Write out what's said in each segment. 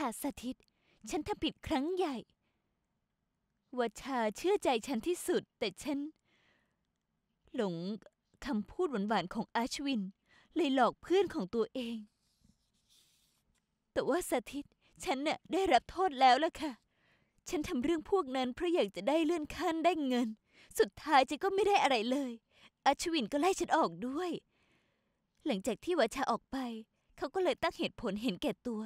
ค่ะสถิต ฉันทำผิดครั้งใหญ่วชาเชื่อใจฉันที่สุด แต่ฉันหลงคำพูดหวานๆของอาชวิน เลยหลอกเพื่อนของตัวเอง แต่ว่าสถิต ฉันเนี่ยได้รับโทษแล้วล่ะค่ะ ฉันทำเรื่องพวกนั้นเพราะอยากจะได้เลื่อนขั้นได้เงิน สุดท้ายจะก็ไม่ได้อะไรเลยอาชวินก็ไล่ฉันออกด้วย หลังจากที่วชาออกไปเขาก็เลยตั้งเหตุผลเห็นแก่ตัว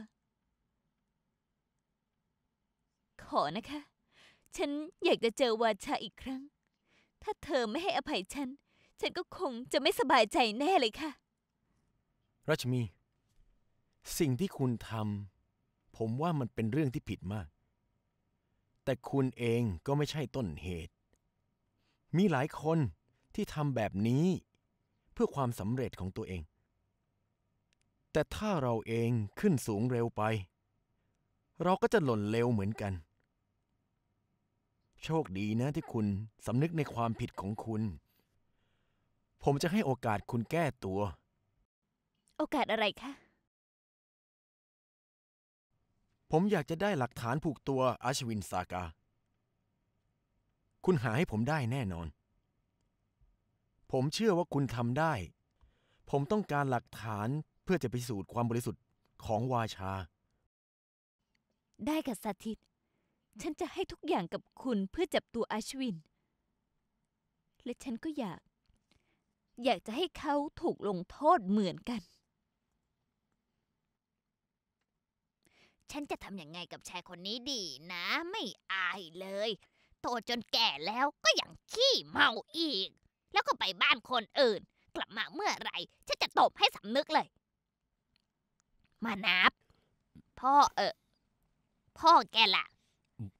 ขอนะคะ ฉันอยากจะเจอวาชาอีกครั้ง ถ้าเธอไม่ให้อภัยฉัน ฉันก็คงจะไม่สบายใจแน่เลยค่ะ รัชมี สิ่งที่คุณทำ ผมว่ามันเป็นเรื่องที่ผิดมาก แต่คุณเองก็ไม่ใช่ต้นเหตุ มีหลายคนที่ทำแบบนี้ เพื่อความสำเร็จของตัวเอง แต่ถ้าเราเองขึ้นสูงเร็วไป เราก็จะหล่นเร็วเหมือนกันโชคดีนะ ที่คุณสำนึกในความผิดของคุณ ผมจะให้โอกาสคุณแก้ตัว โอกาสอะไรคะ ผมอยากจะได้หลักฐานผูกตัวอาชวินสากา คุณหาให้ผมได้แน่นอน ผมเชื่อว่าคุณทำได้ ผมต้องการหลักฐานเพื่อจะพิสูจน์ความบริสุทธิ์ของวาชา ได้กับสถิตย์ฉันจะให้ทุกอย่างกับคุณเพื่อจับตัวอาชวิน และฉันก็อยาก อยากจะให้เขาถูกลงโทษเหมือนกัน ฉันจะทำยังไงกับชายคนนี้ดีนะ ไม่อายเลยโตจนแก่แล้วก็ยังขี้เมาอีก แล้วก็ไปบ้านคนอื่น กลับมาเมื่อไหร่ ฉันจะตบให้สำนึกเลย มานับพ่อเออพ่อแกละ่ะ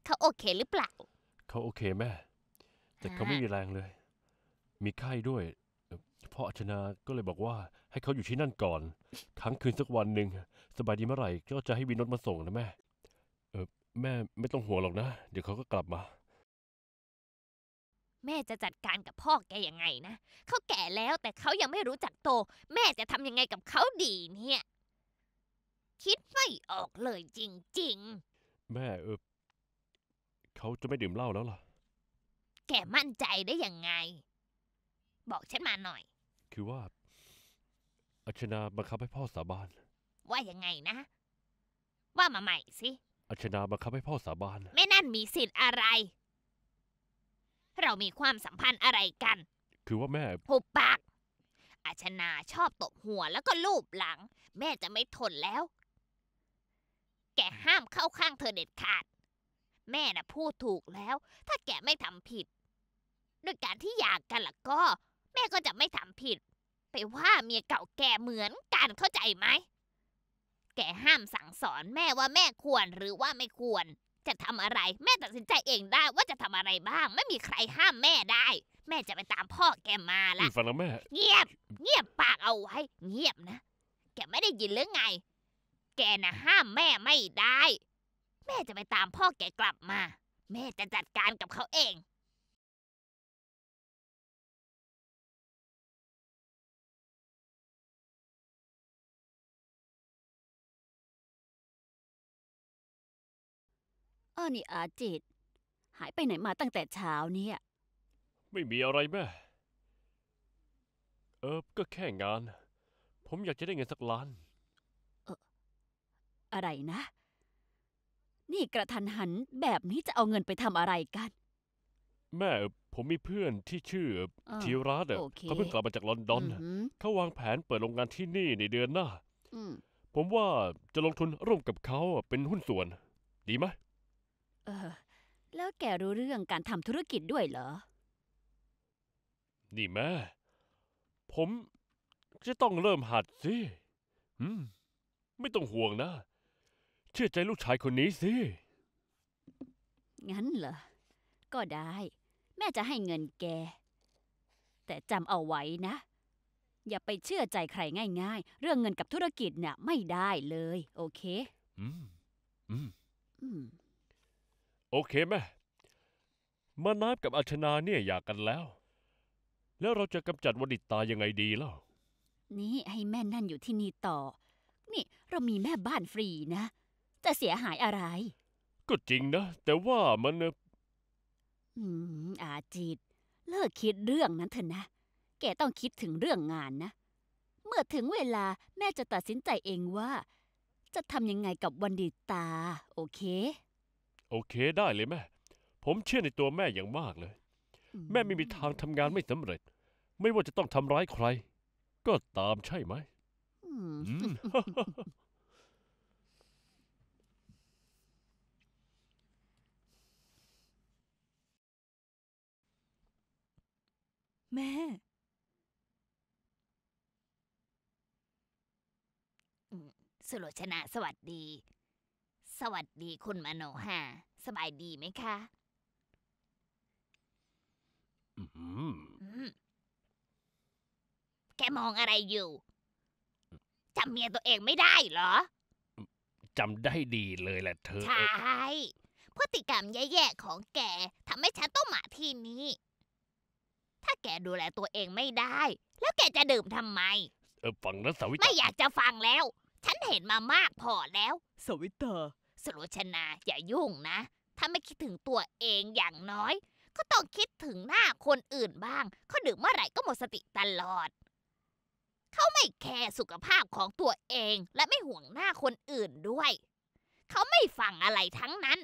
เขาโอเคหรือเปล่าเขาโอเคแม่ แต่เขาไม่มีแรงเลย มีไข้ด้วยพ่ออัชนาก็เลยบอกว่าให้เขาอยู่ที่นั่นก่อน ค้างคืนสักวันหนึ่ง สบายดีเมื่อไหร่ก็จะให้วินรถมาส่งนะแม่ เออ แม่ ไม่ต้องห่วงหรอกนะ เดี๋ยวเขาก็กลับมา แม่จะจัดการกับพ่อแกยังไงนะ เขาแก่แล้วแต่เขายังไม่รู้จักโต แม่จะทำยังไงกับเขาดีเนี่ย คิดไม่ออกเลยจริง ๆ แม่เออเขาจะไม่ดื่มเหล้าแล้วล่ะแกมั่นใจได้ยังไง บอกฉันมาหน่อย คือว่า อัชนาบังคับให้พ่อสาบาน ว่ายังไงนะ ว่ามาใหม่สิอัชนาบังคับให้พ่อสาบาน แม่นั่นมีสิทธิ์อะไร เรามีความสัมพันธ์อะไรกัน คือว่าแม่ หุบปากอาชนาชอบตบหัวแล้วก็ลูบหลัง แม่จะไม่ทนแล้ว แกห้ามเข้าข้างเธอเด็ดขาดแม่น่ะพูดถูกแล้วถ้าแกไม่ทำผิด ด้วยการที่อยากกันล่ะก็ แม่ก็จะไม่ทำผิด ไปว่าเมียเก่าแกเหมือนกันเข้าใจไหม แกห้ามสั่งสอนแม่ว่าแม่ควรหรือว่าไม่ควร จะทำอะไร แม่ตัดสินใจเองได้ว่าจะทำอะไรบ้าง ไม่มีใครห้ามแม่ได้ แม่จะไปตามพ่อแกมาละฟังแล้วแม่ เงียบ เงียบปากเอาไว้ เงียบนะ แกไม่ได้ยินหรือไง แกนะห้ามแม่ไม่ได้แม่จะไปตามพ่อแกกลับมา แม่จะจัดการกับเขาเองอันนี่อาจิต หายไปไหนมาตั้งแต่เช้าเนี่ย ไม่มีอะไรแม่ เออก็แค่งาน ผมอยากจะได้เงินสักล้านอะไรนะนี่กระทันหัน แบบนี้จะเอาเงินไปทำอะไรกัน แม่ผมมีเพื่อนที่ชื่อธีรัตน์เขาเพิ่งกลับมาจากลอนดอนเขาวางแผนเปิดโรงงานที่นี่ในเดือนหน้าผมว่าจะลงทุนร่วมกับเขาเป็นหุ้นส่วน ดีไหมเออ แล้วแกรู้เรื่องการทำธุรกิจด้วยเหรอนี่แม่ ผมจะต้องเริ่มหัดสิไม่ต้องห่วงนะเชื่อใจลูกชายคนนี้สิ งั้นเหรอ ก็ได้ แม่จะให้เงินแก แต่จำเอาไว้นะ อย่าไปเชื่อใจใครง่ายๆ เรื่องเงินกับธุรกิจเนี่ยไม่ได้เลย โอเค อืม อืมอืมโอเคแม่ มานาบกับอาชนาเนี่ยอยากกันแล้ว แล้วเราจะกำจัดวดิตายังไงดีเล่า นี่ให้แม่นั่นอยู่ที่นี่ต่อ นี่ เรามีแม่บ้านฟรีนะจะเสียหายอะไร ก็จริงนะแต่ว่ามันอืมอาจิต เลิกคิดเรื่องนั้นเถอะนะ แกต้องคิดถึงเรื่องงานนะ เมื่อถึงเวลาแม่จะตัดสินใจเองว่า จะทำยังไงกับวันดีตา โอเค โอเคได้เลยแม่ ผมเชื่อในตัวแม่อย่างมากเลย แม่ไม่มีทางทำงานไม่สำเร็จ ไม่ว่าจะต้องทำร้ายใคร ก็ตามใช่ไหมแม่สุรชนะสวัสดี สวัสดีคุณมโนหาสบายดีไหมคะ แกมองอะไรอยู่ จำเมียตัวเองไม่ได้เหรอ จำได้ดีเลยแหละเธอ ใช่ พฤติกรรมแย่ๆของแกทำให้ฉันต้องมาที่นี่ถ้าแกดูแลตัวเองไม่ได้ แล้วแกจะดื่มทำไมเออฟังนะสาวิตา ไม่อยากจะฟังแล้ว ฉันเห็นมามากพอแล้ว สวิตาสรุชนาอย่ายุ่งนะ ถ้าไม่คิดถึงตัวเองอย่างน้อย ก็ต้องคิดถึงหน้าคนอื่นบ้างเขาดื่มเมื่อไหร่ก็หมดสติตลอด เขาไม่แคร์สุขภาพของตัวเอง และไม่ห่วงหน้าคนอื่นด้วย เขาไม่ฟังอะไรทั้งนั้น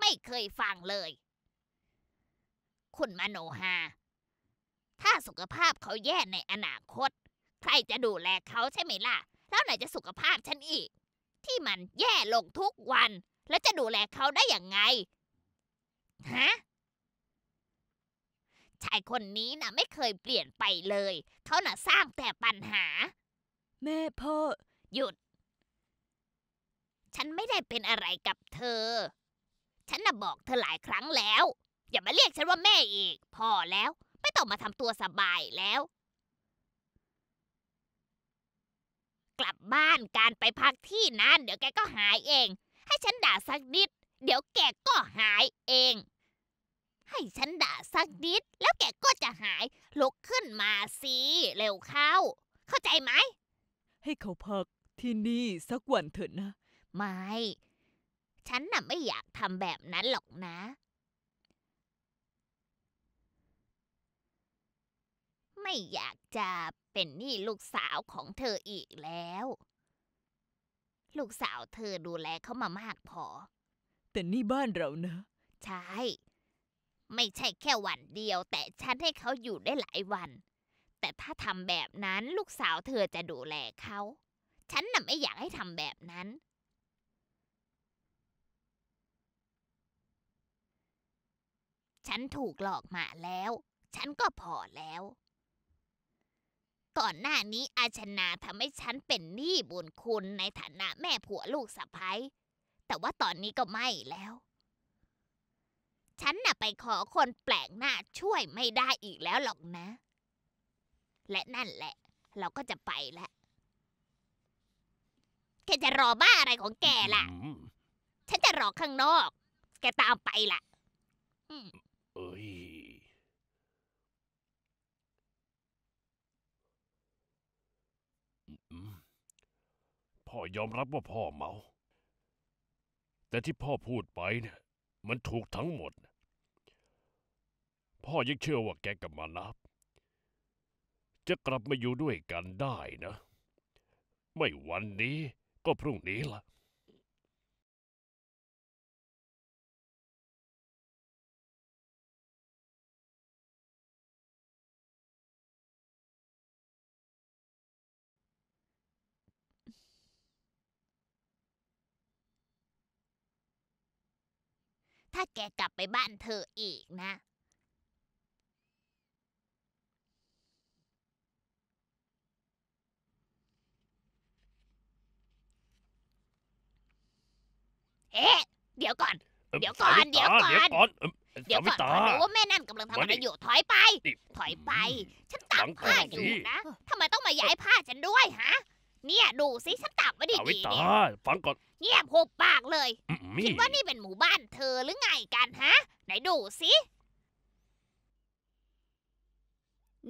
ไม่เคยฟังเลย คุณมโนฮาถ้าสุขภาพเขาแย่ในอนาคต ใครจะดูแลเขาใช่ไหมล่ะแล้วไหนจะสุขภาพฉันอีก ที่มันแย่ลงทุกวัน แล้วจะดูแลเขาได้อย่างไงฮะชายคนนี้นะ่ะไม่เคยเปลี่ยนไปเลยเขาน่ะสร้างแต่ปัญหา แม่พ่อหยุด ฉันไม่ได้เป็นอะไรกับเธอ ฉันน่ะบอกเธอหลายครั้งแล้ว อย่ามาเรียกฉันว่าแม่อีก พอแล้วไม่ต้องมาทำตัวสบายแล้ว กลับบ้านการไปพักที่นั้นเดี๋ยวแกก็หายเอง ให้ฉันด่าสักนิดเดี๋ยวแกก็หายเอง ให้ฉันด่าสักนิดแล้วแกก็จะหาย ลุกขึ้นมาสิเร็วเข้า เข้าใจไหม ให้เขาพักที่นี่สักวันเถอะนะ ไม่ ฉันน่ะไม่อยากทำแบบนั้นหรอกนะไม่อยากจะเป็นหนี้ลูกสาวของเธออีกแล้ว ลูกสาวเธอดูแลเขามามากพอ แต่นี่บ้านเรานะ ใช่ ไม่ใช่แค่วันเดียว แต่ฉันให้เขาอยู่ได้หลายวัน แต่ถ้าทำแบบนั้นลูกสาวเธอจะดูแลเขา ฉันน่ะไม่อยากให้ทำแบบนั้น ฉันถูกหลอกมาแล้ว ฉันก็พอแล้วก่อนหน้านี้อาชนาทำให้ฉันเป็นหนี้บุญคุณในฐานะแม่ผัวลูกสะพ้ยแต่ว่าตอนนี้ก็ไม่แล้ว ฉันน่ะไปขอคนแปลกหน้าช่วยไม่ได้อีกแล้วหรอกนะ และนั่นแหละ เราก็จะไปแล้วแกจะรอบ้าอะไรของแกล่ะ ฉันจะรอข้างนอก แกตามไปล่ะ เอ้ยพ่อยอมรับว่าพ่อเมา แต่ที่พ่อพูดไปเนี่ยมันถูกทั้งหมด พ่อยังเชื่อว่าแกกับมานับ จะกลับมาอยู่ด้วยกันได้นะ ไม่วันนี้ก็พรุ่งนี้ละ่ะาแกกลับไปบ้านเธออีกนะ เอ๊ะ เดี๋ยวก่อน เดี๋ยวก่อน เดี๋ยวก่อน เดี๋ยวก่อนเดี๋ยวก่อนขว่าแม่นั่นกำลังทำอะไรอยู่ถอยไป ถอยไป ฉันตากผ้าอยู่นะทำไมต้องมาย้ายผ้าฉันด้วยฮะ เนี่ย ดูสิฉันตากไม่ดีดีเนี่ยฟังก่อนเงียบหุบปากเลยคิดว่านี่เป็นหมู่บ้าน เธอหรือไงกันฮะ ไหนดูสิ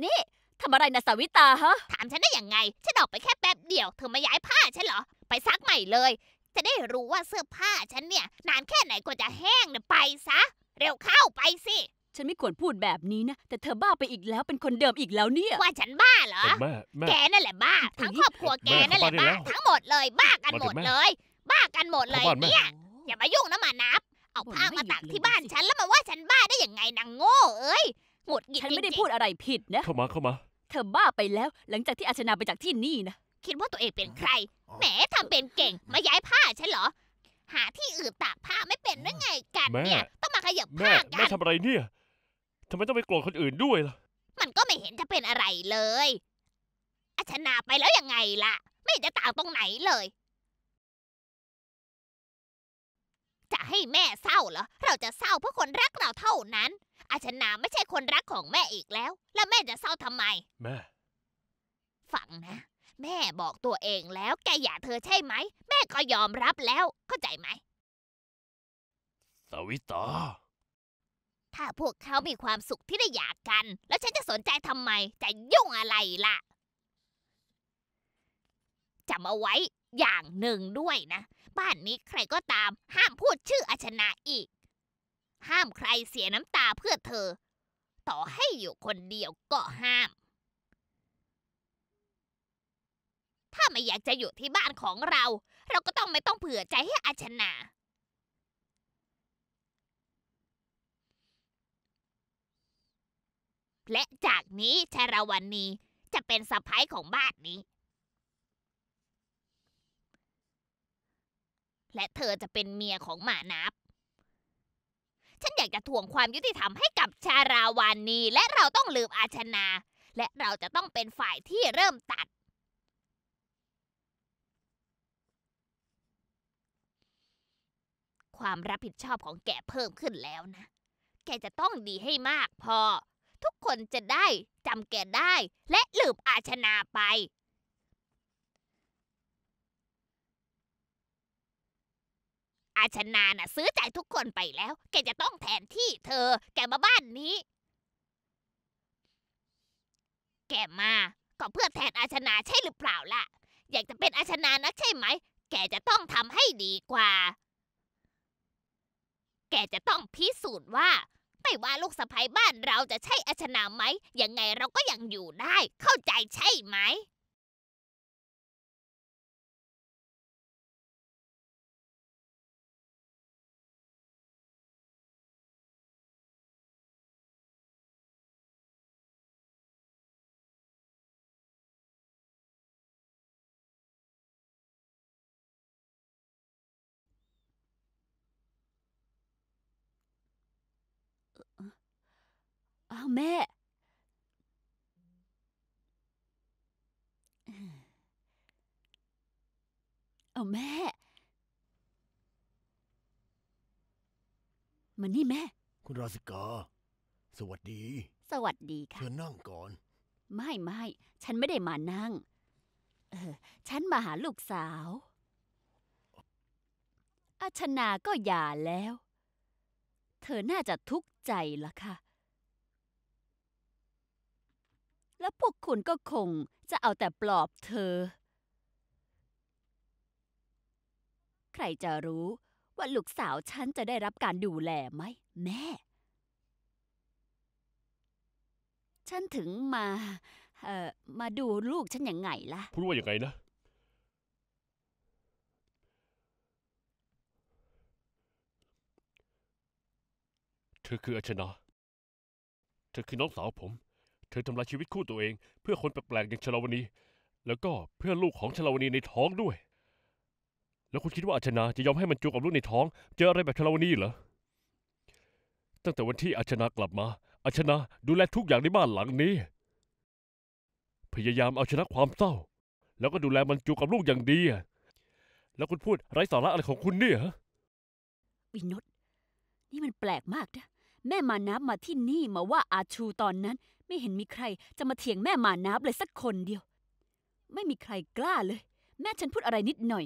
นี่ ทำอะไรนะสาวิตา ฮะ ถามฉันได้ยังไงฉันออกไปแค่แป๊บเดียว เธอมาย้ายผ้าฉันเหรอ ไปซักใหม่เลย จะได้รู้ว่าเสื้อผ้าฉันเนี่ยนานแค่ไหนกว่าจะแห้งเนี่ยไปซะ เร็วเข้าไปสิฉันไม่ควรพูดแบบนี้นะ แต่เธอบ้าไปอีกแล้วเป็นคนเดิมอีกแล้วเนี่ย ว่าฉันบ้าเหรอแแกนั่นแหละบ้าทั้งครอบครัวแกนั่นแหละบ้าทั้งหมดเลย บ้ากันหมดเลยบ้ากันหมดเลยเนี่ยอย่ามายุ่งนะมานับ เอาผ้ามาตักที่บ้านฉันแล้วมาว่าฉันบ้าได้ยังไงนางโง่ เอ้ยหงุดหงิดฉันไม่ได้พูดอะไรผิดนะเข้ามาเข้ามา เธอบ้าไปแล้ว หลังจากที่อาชนาไปจากที่นี่นะคิดว่าตัวเองเป็นใครแหมทำเป็นเก่งมาย้ายผ้าฉันเหรอหาที่อื่นตากผ้าไม่เป็นได้ไง กันเนี่ย ต้องมาขยับผ้ากันแม่ทำอะไรเนี่ยทำไมต้องไปโกรธคนอื่นด้วยล่ะมันก็ไม่เห็นจะเป็นอะไรเลยอาชนาไปแล้วยังไงล่ะไม่จะตากตรงไหนเลยให้แม่เศร้าเหรอ เราจะเศร้าเพราะคนรักเราเท่านั้น อาชนาไม่ใช่คนรักของแม่อีกแล้ว แล้วแม่จะเศร้าทำไม แม่ ฟังนะ แม่บอกตัวเองแล้ว แกอย่าเธอใช่ไหม แม่ก็ยอมรับแล้ว เข้าใจไหม สวิตา ถ้าพวกเขามีความสุขที่ได้หยาากัน แล้วฉันจะสนใจทำไม จะยุ่งอะไรล่ะจำเอาไว้อย่างหนึ่งด้วยนะบ้านนี้ใครก็ตามห้ามพูดชื่ออาชนะอีก ห้ามใครเสียน้ำตาเพื่อเธอ ต่อให้อยู่คนเดียวก็ห้าม ถ้าไม่อยากจะอยู่ที่บ้านของเรา เราก็ต้องไม่ต้องเผื่อใจให้อาชนะและจากนี้ชารวันนีจะเป็นสะพ้ายของบ้านนี้และเธอจะเป็นเมียของหมานับ ฉันอยากจะทวงความยุติธรรมให้กับชาราวานนีและเราต้องลืมอาชนา และเราจะต้องเป็นฝ่ายที่เริ่มตัด ความรับผิดชอบของแกเพิ่มขึ้นแล้วนะ แกจะต้องดีให้มากพอทุกคนจะได้ จำแกได้และลืมอาชนาไปอาชนาน่ะ ซื้อใจทุกคนไปแล้ว แกจะต้องแทนที่เธอ แกมาบ้านนี้ แกมา ก็เพื่อแทนอาชนา ใช่หรือเปล่าล่ะ อยากจะเป็นอาชนานักใช่ไหม แกจะต้องทำให้ดีกว่า แกจะต้องพิสูจน์ว่าไม่ว่าลูกสะใภ้บ้านเราจะใช่ อาชนาไหม ยังไงเราก็ยังอยู่ได้ เข้าใจใช่ไหมาแม่ เอาแม่ มานี่แม่ คุณราสิกาสวัสดี สวัสดีค่ะ เธอนั่งก่อน ไม่ไม่ ฉันไม่ได้มานั่งเออฉันมาหาลูกสาว อาชนาก็หย่าแล้ว เธอน่าจะทุกข์ใจละค่ะแล้วพวกคุณก็คงจะเอาแต่ปลอบเธอ ใครจะรู้ว่าลูกสาวฉันจะได้รับการดูแลไหม แม่ ฉันถึงมา เอ่อ มาดูลูกฉันยังไงล่ะ พูดว่าอย่างไงนะ เธอคืออาชนาเธอคือน้องสาวผมเธอทำลายชีวิตคู่ตัวเอง เพื่อคนแปลกๆอย่างชลาวณีแล้วก็เพื่อลูกของชลาวณีในท้องด้วย แล้วคุณคิดว่าอาชนาจะยอมให้มันจูกับลูกในท้อง เจออะไรแบบชลาวณีเหรอตั้งแต่วันที่อาชนากลับมาอาชนาดูแลทุกอย่างในบ้านหลังนี้พยายามเอาชนะความเศร้า แล้วก็ดูแลมันจูกับลูกอย่างดี แล้วคุณพูดไร้สาระอะไรของคุณเนี่ยวินนตนี่มันแปลกมากนะแม่มานับมาที่นี่มาว่าอาชูตอนนั้นไม่เห็นมีใครจะมาเถียงแม่หมาน้บเลยสักคนเดียว ไม่มีใครกล้าเลย แม่ฉันพูดอะไรนิดหน่อย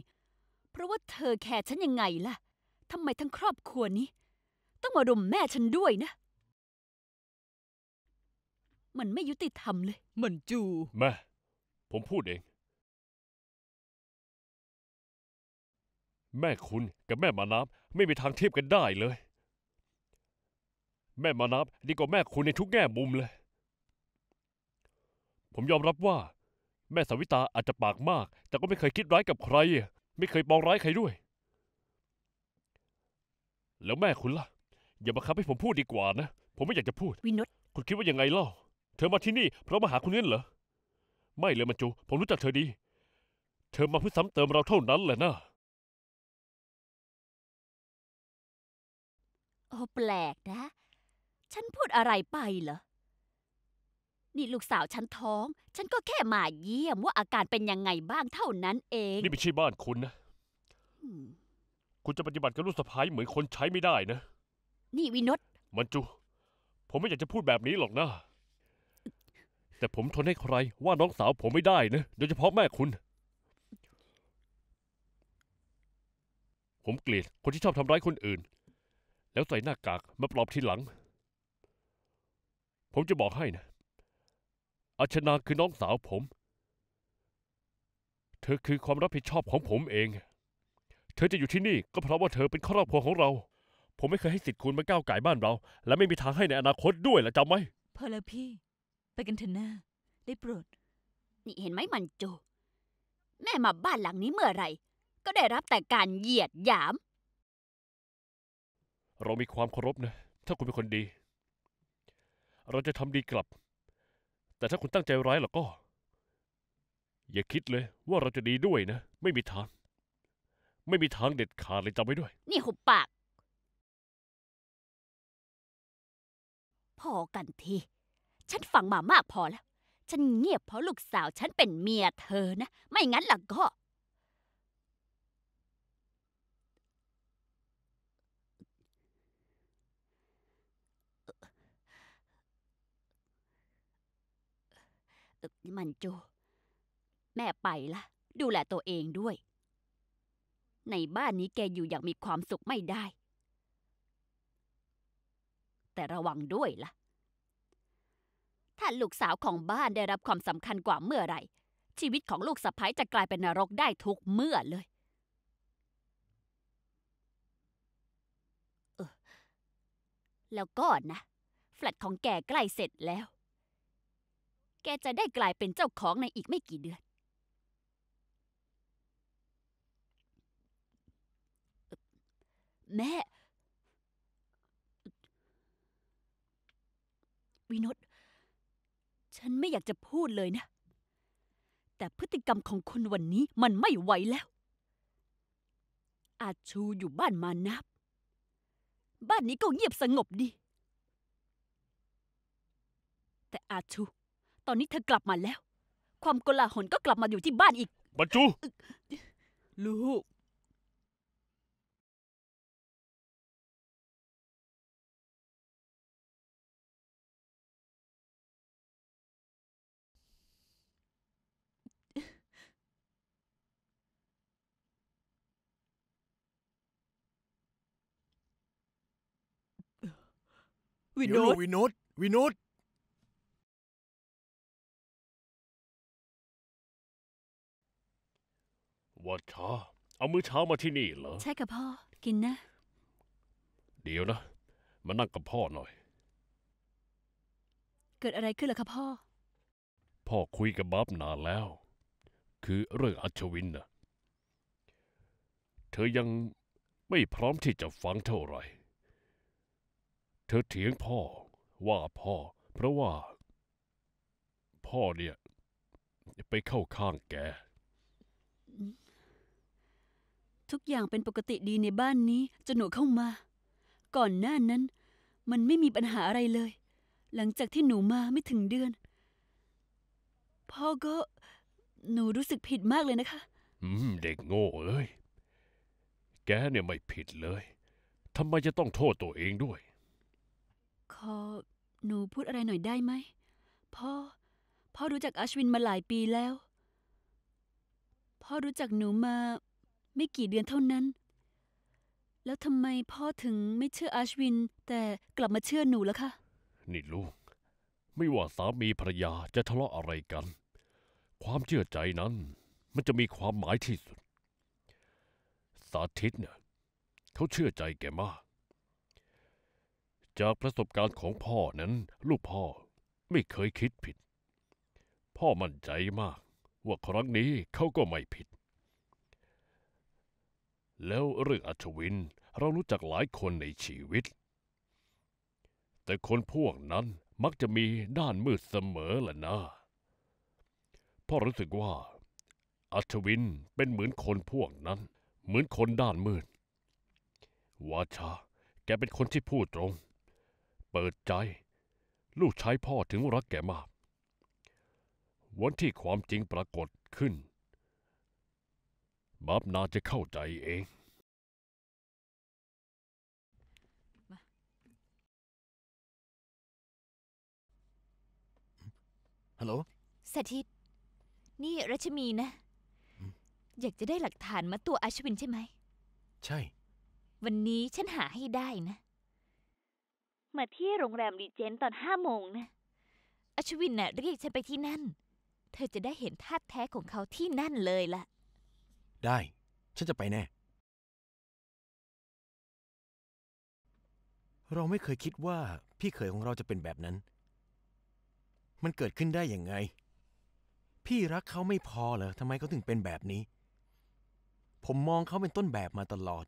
เพราะว่าเธอแคร์ฉันยังไงล่ะทำไมทั้งครอบครัวนี้ ต้องมารุมแม่ฉันด้วยนะ มันไม่ยุติธรรมเลย มันจู แม่ ผมพูดเอง แม่คุณกับแม่มานับไม่มีทางเทียบกันได้เลย แม่มานับดีกว่าแม่คุณในทุกแง่มุมเลยผมยอมรับว่า แม่สวิตาอาจจะปากมาก แต่ก็ไม่เคยคิดร้ายกับใครไม่เคยปองร้ายใครด้วย แล้วแม่คุณล่ะ อย่าบังคับให้ผมพูดดีกว่านะผมไม่อยากจะพูด วินตคุณคิดว่ายังไงเล่าเธอมาที่นี่เพราะมาหาคุณเงินเหรอไม่เลยมันจูผมรู้จักเธอดี เธอมาเพื่อซ้ำเติมเราเท่านั้นแหละนะโอ้แปลกนะ ฉันพูดอะไรไปเหรอนี่ลูกสาวฉันท้อง ฉันก็แค่มาเยี่ยมว่าอาการเป็นยังไงบ้างเท่านั้นเอง นี่ไม่ใช่บ้านคุณนะ คุณจะปฏิบัติกับลูกสะพ้ายเหมือนคนใช้ไม่ได้นะ นี่วินศมันจุ ผมไม่อยากจะพูดแบบนี้หรอกนะ แต่ผมทนให้ใครว่าน้องสาวผมไม่ได้นะโดยเฉพาะแม่คุณ ผมเกลียดคนที่ชอบทำร้ายคนอื่น แล้วใส่หน้ากากมาปลอบทีหลัง ผมจะบอกให้นะอัชนาคือน้องสาวผม เธอคือความรับผิดชอบของผมเอง เธอจะอยู่ที่นี่ก็เพราะว่าเธอเป็นครอบครัวของเรา ผมไม่เคยให้สิทธิ์คุณมาก้าวไก่บ้านเรา และไม่มีทางให้ในอนาคตด้วยล่ะจำไหมพอแล้วพี่ไปกันเถอะนะได้โปรด นี่เห็นไหมมันจูแม่มาบ้านหลังนี้เมื่อไรก็ได้รับแต่การเหยียดหยาม เรามีความเคารพนะ ถ้าคุณเป็นคนดี เราจะทำดีกลับแต่ถ้าคุณตั้งใจร้ายล่ะก็ อย่าคิดเลยว่าเราจะดีด้วยนะไม่มีทาง ไม่มีทางเด็ดขาดเลยจำไว้ด้วย นี่หุบปาก พอกันที ฉันฟังมามากพอแล้ว ฉันเงียบเพราะลูกสาวฉันเป็นเมียเธอนะ ไม่งั้นล่ะก็ึกมันจู แม่ไปละ ดูแลตัวเองด้วย ในบ้านนี้แกอยู่อย่างมีความสุขไม่ได้ แต่ระวังด้วยละ่ะ ถ้าลูกสาวของบ้านได้รับความสำคัญกว่าเมื่อไรชีวิตของลูกสะพ้ยจะกลายเป็นนรกได้ทุกเมื่อเลย แล้วก็นะแฟลตของแกใกล้เสร็จแล้วแกจะได้กลายเป็นเจ้าของในอีกไม่กี่เดือน แม่ วินดฉันไม่อยากจะพูดเลยนะ แต่พฤติกรรมของคุณวันนี้มันไม่ไหวแล้ว อาชูอยู่บ้านมานับ บ้านนี้ก็เงียบสงบดี แต่อาชูตอนนี้เธอกลับมาแล้ว ความกลาหลก็กลับมาอยู่ที่บ้านอีก บัจจุลูกวินโนดวินโนดวินโนดวัดช้าเอามื้อเช้ามาที่นี่เหรอใช่กัะพ่อ กินนะ เดี๋ยวนะ มานั่งกับพ่อหน่อย เกิดอะไรขึ้นล่ะคะ พ่อ พ่อคุยกับบับนานแล้ว คือเรื่องอัชวินนะเธอยังไม่พร้อมที่จะฟังเท่าไหร่ เธอเถียงพ่อว่าพ่อเพราะว่า พ่อเนี่ยไปเข้าข้างแกทุกอย่างเป็นปกติดีในบ้านนี้จนหนูเข้ามา ก่อนหน้านั้นมันไม่มีปัญหาอะไรเลย หลังจากที่หนูมาไม่ถึงเดือน พ่อก็ หนูรู้สึกผิดมากเลยนะคะ อืม เด็กโง่เอ้ยแกเนี่ยไม่ผิดเลย ทำไมจะต้องโทษตัวเองด้วย ขอหนูพูดอะไรหน่อยได้ไหมพ่อพ่อรู้จักอัชวินมาหลายปีแล้วพ่อรู้จักหนูมาไม่กี่เดือนเท่านั้น แล้วทำไมพ่อถึงไม่เชื่ออาชวินแต่กลับมาเชื่อหนูล่ะคะนี่ลูก ไม่ว่าสามีภรรยาจะทะเลาะอะไรกัน ความเชื่อใจนั้น มันจะมีความหมายที่สุด สาธิตเนี่ยเขาเชื่อใจแกมากจากประสบการณ์ของพ่อนั้น ลูกพ่อไม่เคยคิดผิด พ่อมั่นใจมากว่าครั้งนี้เขาก็ไม่ผิดแล้วเรื่องอัชวินเรารู้จักหลายคนในชีวิต แต่คนพวกนั้นมักจะมีด้านมืดเสมอล่ะนะพ่อรู้สึกว่า อัชวินเป็นเหมือนคนพวกนั้น เหมือนคนด้านมืด วาชาแกเป็นคนที่พูดตรง เปิดใจ ลูกชายพ่อถึงรักแกมาก วันที่ความจริงปรากฏขึ้นบับนาจะเข้าใจเอง ฮัลโหล สถิต นี่รัชมีนะ อยากจะได้หลักฐานมาตัวอาชวินใช่ไหม ใช่ วันนี้ฉันหาให้ได้นะ มาที่โรงแรมดีเจนตอนห้าโมงนะอาชวินน่ะ เรียกฉันไปที่นั่น เธอจะได้เห็นท่าแท้ของเขาที่นั่นเลยล่ะได้ ฉันจะไปแน่เราไม่เคยคิดว่าพี่เขยของเราจะเป็นแบบนั้น มันเกิดขึ้นได้อย่างไง พี่รักเขาไม่พอเหรอทำไมเขาถึงเป็นแบบนี้ ผมมองเขาเป็นต้นแบบมาตลอด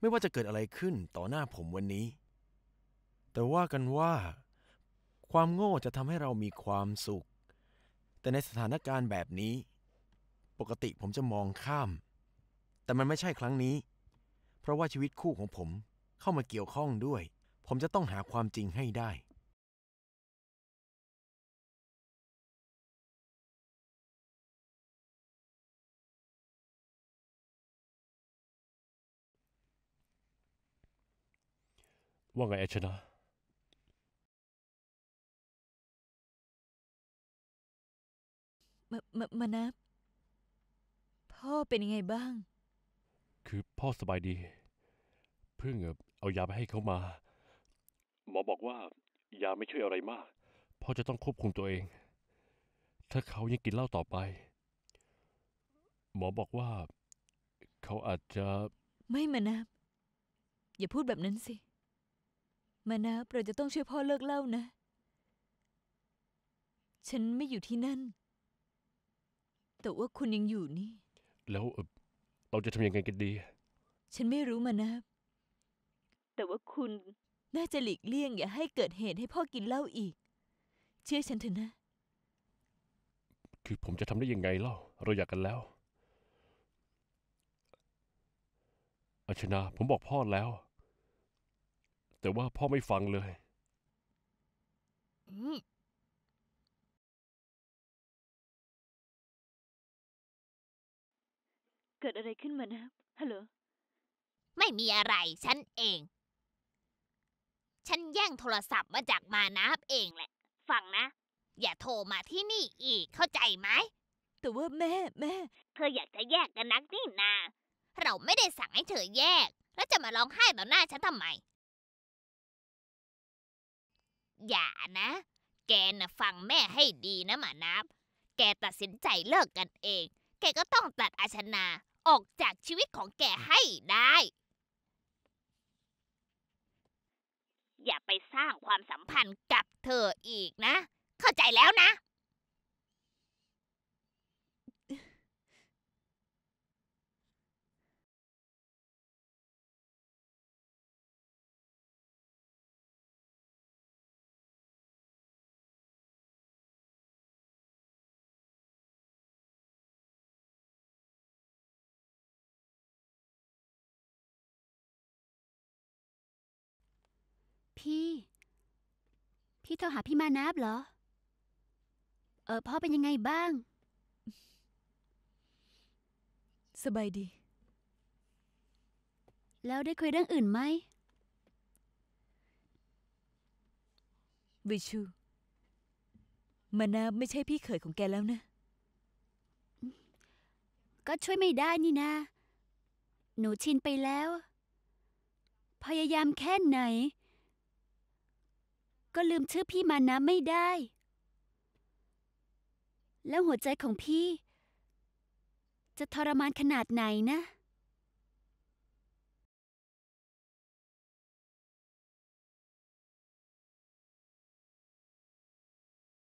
ไม่ว่าจะเกิดอะไรขึ้นต่อหน้าผมวันนี้ แต่ว่ากันว่า ความโง่จะทำให้เรามีความสุข แต่ในสถานการณ์แบบนี้ปกติผมจะมองข้าม แต่มันไม่ใช่ครั้งนี้ เพราะว่าชีวิตคู่ของผมเข้ามาเกี่ยวข้องด้วย ผมจะต้องหาความจริงให้ได้ ว่าไงเอชนะมมมานะพ่อเป็นยังไงบ้าง คือพ่อสบายดี เพิ่งเอายาไปให้เขามา หมอบอกว่ายาไม่ช่วยอะไรมาก พ่อจะต้องควบคุมตัวเอง ถ้าเขายังกินเหล้าต่อไป หมอบอกว่า เขาอาจจะ ไม่มานับอย่าพูดแบบนั้นสิ มานับเราจะต้องช่วยพ่อเลิกเหล้านะ ฉันไม่อยู่ที่นั่น แต่ว่าคุณยังอยู่นี่แล้วเราจะทำยังไงกันดี ฉันไม่รู้มานะ แต่ว่าคุณน่าจะหลีกเลี่ยงอย่าให้เกิดเหตุให้พ่อกินเหล้าอีก เชื่อฉันเถอะนะ คือผมจะทำได้ยังไงเล่า เราอยากกันแล้วอาชนาผมบอกพ่อแล้ว แต่ว่าพ่อไม่ฟังเลยอืมกิดอะไรขึ้นมานะฮัลโหลไม่มีอะไร ฉันเอง ฉันแย่งโทรศัพท์มาจากมานาบเองแหละ ฟังนะ อย่าโทรมาที่นี่อีกเข้าใจไหมแต่ว่าแม่แม่เธออยากจะแยกกันนักนี่นาเราไม่ได้สั่งให้เธอแยก แล้วจะมาร้องไห้ต่อหน้าฉันทำไม อย่านะ แกนะฟังแม่ให้ดีนะมานับ แกตัดสินใจเลิกกันเอง แกก็ต้องตัดอาชนาออกจากชีวิตของแกให้ได้ อย่าไปสร้างความสัมพันธ์กับเธออีกนะ เข้าใจแล้วนะที่โทรหาพี่มานาบเหรอ เออพ่อเป็นยังไงบ้าง สบายดี แล้วได้คุยเรื่องอื่นไหม วิชู มานาบไม่ใช่พี่เขยของแกแล้วนะ ก็ช่วยไม่ได้นี่นะ หนูชินไปแล้ว พยายามแค่ไหนก็ลืมชื่อพี่มานะไม่ได้ แล้วหัวใจของพี่ จะทรมานขนาดไหนนะ